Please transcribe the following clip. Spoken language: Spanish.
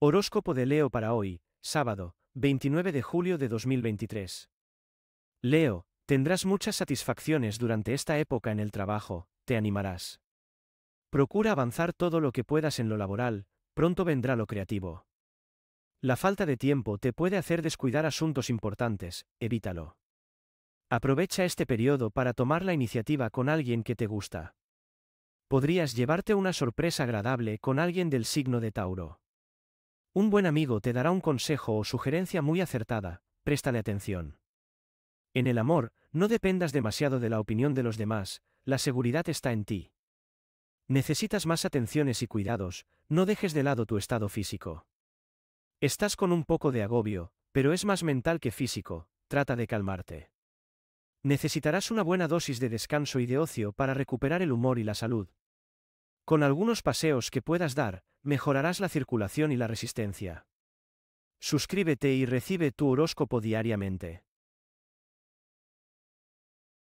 Horóscopo de Leo para hoy, sábado, 29 de julio de 2023. Leo, tendrás muchas satisfacciones durante esta época en el trabajo, te animarás. Procura avanzar todo lo que puedas en lo laboral, pronto vendrá lo creativo. La falta de tiempo te puede hacer descuidar asuntos importantes, evítalo. Aprovecha este periodo para tomar la iniciativa con alguien que te gusta. Podrías llevarte una sorpresa agradable con alguien del signo de Tauro. Un buen amigo te dará un consejo o sugerencia muy acertada, préstale atención. En el amor, no dependas demasiado de la opinión de los demás, la seguridad está en ti. Necesitas más atenciones y cuidados, no dejes de lado tu estado físico. Estás con un poco de agobio, pero es más mental que físico, trata de calmarte. Necesitarás una buena dosis de descanso y de ocio para recuperar el humor y la salud, con algunos paseos que puedas dar, mejorarás la circulación y la resistencia. Suscríbete y recibe tu horóscopo diariamente.